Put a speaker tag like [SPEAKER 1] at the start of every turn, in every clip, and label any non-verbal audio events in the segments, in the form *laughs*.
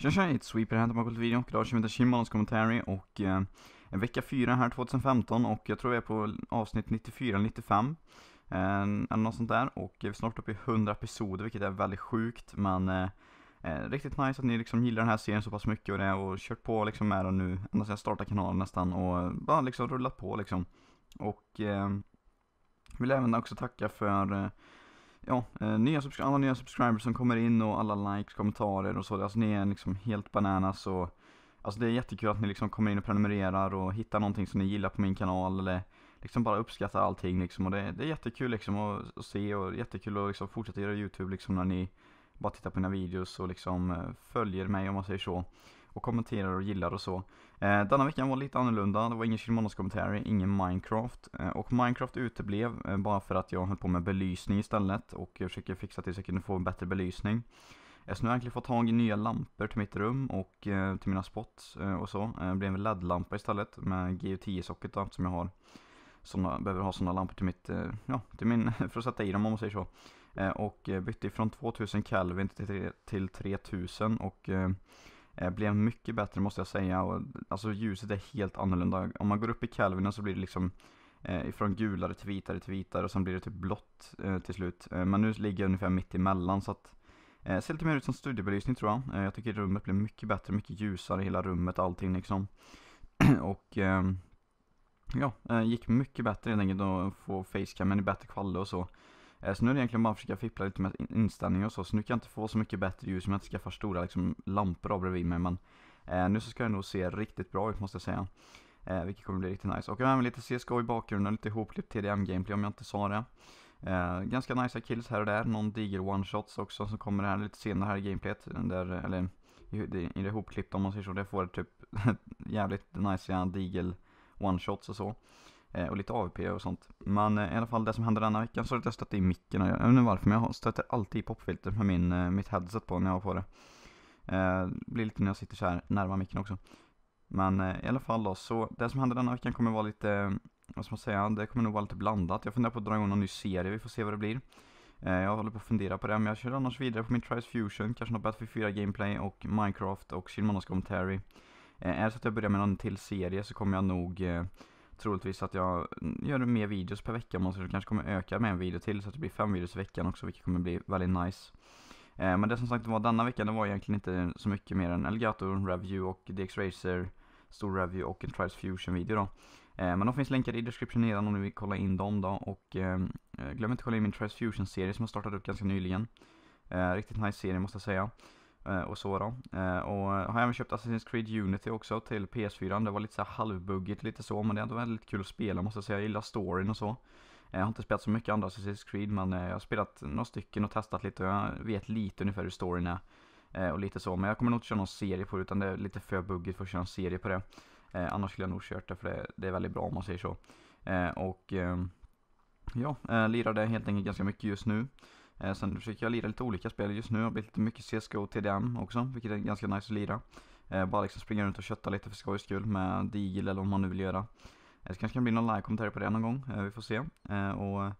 [SPEAKER 1] Tja tja, ett sweeper här tillbaka till videon och idag kör vi lite Shimons commentary och eh, vecka 4 här 2015 och jag tror vi är på avsnitt 94-95 eller eh, eller något sånt där och vi är snart uppe i 100 episoder vilket är väldigt sjukt men eh, Eh, riktigt nice att ni liksom gillar den här serien så pass mycket och det och kört på liksom med den nu ända sedan jag startade kanalen nästan och eh, bara liksom rullat på liksom. Och eh, vill även också tacka för eh, ja, eh, nya alla nya subscribers som kommer in och alla likes, kommentarer och så. Alltså ni är liksom helt bananas och Alltså det är jättekul att ni liksom kommer in och prenumererar och hittar någonting som ni gillar på min kanal eller liksom bara uppskattar allting liksom och det, det är jättekul liksom att, att se och jättekul att liksom fortsätta göra YouTube liksom när ni bara tittar på mina videos och liksom eh, följer mig om man säger så och kommenterar och gillar och så. Eh, denna veckan var lite annorlunda, det var ingen Shymanos kommentary, ingen Minecraft. Eh, och Minecraft uteblev eh, bara för att jag höll på med belysning istället och jag försöker fixa till så jag kunde få en bättre belysning. Eh, så nu har jag äntligen fått tag i nya lampor till mitt rum och eh, till mina spots eh, och så. Eh, det blev en LED-lampa istället med GU10-socket då, som jag har. Såna, behöver ha sådana lampor till mitt, ja, till min, *laughs* för att sätta i dem om man säger så. Och bytte ifrån 2000 Kelvin till, till 3000 och Eh, blev mycket bättre måste jag säga. Och, alltså ljuset är helt annorlunda. Om man går upp i Kelvin så blir det liksom eh, ifrån gulare till vitare till vitare och sen blir det typ blått eh, till slut. Eh, men nu ligger jag ungefär mitt emellan så att eh, ser lite mer ut som studiebelysning tror jag. Eh, jag tycker rummet blev mycket bättre, mycket ljusare hela rummet, allting liksom. *clears throat* och ehm, ja, eh, gick mycket bättre helt enkelt att få facecamen i bättre kvalitet och så. Eh, så nu är det egentligen bara att försöka fippla lite med inställningar och så, så nu kan jag inte få så mycket bättre ljus om jag inte skaffar stora liksom, lampor av bredvid mig. Men eh, nu så ska det nog se riktigt bra ut måste jag säga. Eh, vilket kommer bli riktigt nice. Och jag har även lite CSGO i bakgrunden, lite ihopklippt TDM-gameplay om jag inte sa det. Eh, ganska nice kills här och där, någon diger one-shots också som kommer här lite senare här i gameplayet. Där, eller i, i, i det ihopklippta om man säger så, där får typ *laughs* jävligt nice digel one-shots och så. Eh, och lite AVP och sånt. Men eh, i alla fall det som händer denna veckan så är att jag stötte i micken. Jag, jag vet inte varför men jag stöter alltid i popfiltret med min, eh, mitt headset på när jag har på det. Eh, blir lite när jag sitter så här närmare micken också. Men eh, i alla fall då, så det som händer denna veckan kommer vara lite, vad ska man säga, det kommer nog vara lite blandat. Jag funderar på att dra igång någon ny serie, vi får se vad det blir. Eh, jag håller på att fundera på det, men jag kör annars vidare på min Trice Fusion, kanske något Battlefield 4 Gameplay och Minecraft och Silmanos Commentary. Eh, är det så att jag börjar med någon till serie så kommer jag nog troligtvis att jag gör mer videos per vecka men så det kanske kommer öka med en video till så att det blir fem videos i veckan också vilket kommer bli väldigt nice. Eh, men det som sagt var denna veckan det var egentligen inte så mycket mer än Elgato Review och DX Racer Stor Review och en Trials Fusion video då. Eh, men de finns länkade i description nedan om ni vill kolla in dem då och ehm, eh, glöm inte att kolla in min Trials Fusion-serie som har startat upp ganska nyligen. riktigt nice serie måste jag säga. Eh, och så då. Eh, och har även köpt Assassin's Creed Unity också till PS4. Det var lite så halvbuggigt lite så, men det är ändå väldigt kul att spela måste jag säga. Jag gillar storyn och så. Eh, jag har inte spelat så mycket andra Assassin's Creed, men jag har spelat några stycken och testat lite och jag vet lite ungefär hur storyn är. Och lite så, men jag kommer nog inte köra någon serie på det utan det är lite för buggigt för att köra en serie på det. annars skulle jag nog kört det för det, är väldigt bra om man säger så. och ehm, ja, eh, lirar det helt enkelt ganska mycket just nu. Eh, sen försöker jag lira lite olika spel. Just nu har blivit lite mycket CSGO och TDM också, vilket är ganska nice att lira. Eh, bara liksom springa runt och kötta lite för skojs skull med Digil eller vad man nu vill göra. Eh, så kanske kan bli någon live-kommentar på det någon gång, eh, vi får se. Eh, och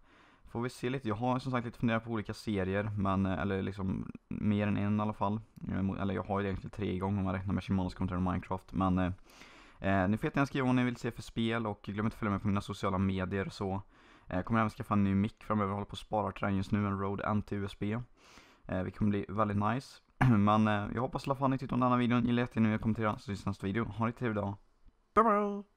[SPEAKER 1] får vi se lite. Jag har som sagt lite funderat på olika serier, men, eh, eller liksom mer än en i alla fall. Eh, eller jag har ju egentligen tre igång om man räknar med Shimons kommentarer och Minecraft, men eh, ni får jättegärna skriva vad ni vill se för spel och glöm inte att följa mig på mina sociala medier så jag eh, kommer även skaffa en ny mick framöver, håller på att spara till den just nu, en Rode NT-USB. Eh, vilket kommer bli väldigt nice. *clears throat* Men eh, jag hoppas i alla fall ni tyckte om denna videon, gilla jättegärna och kommentera så ses i nästa video. Ha en trevlig dag. Bye bye!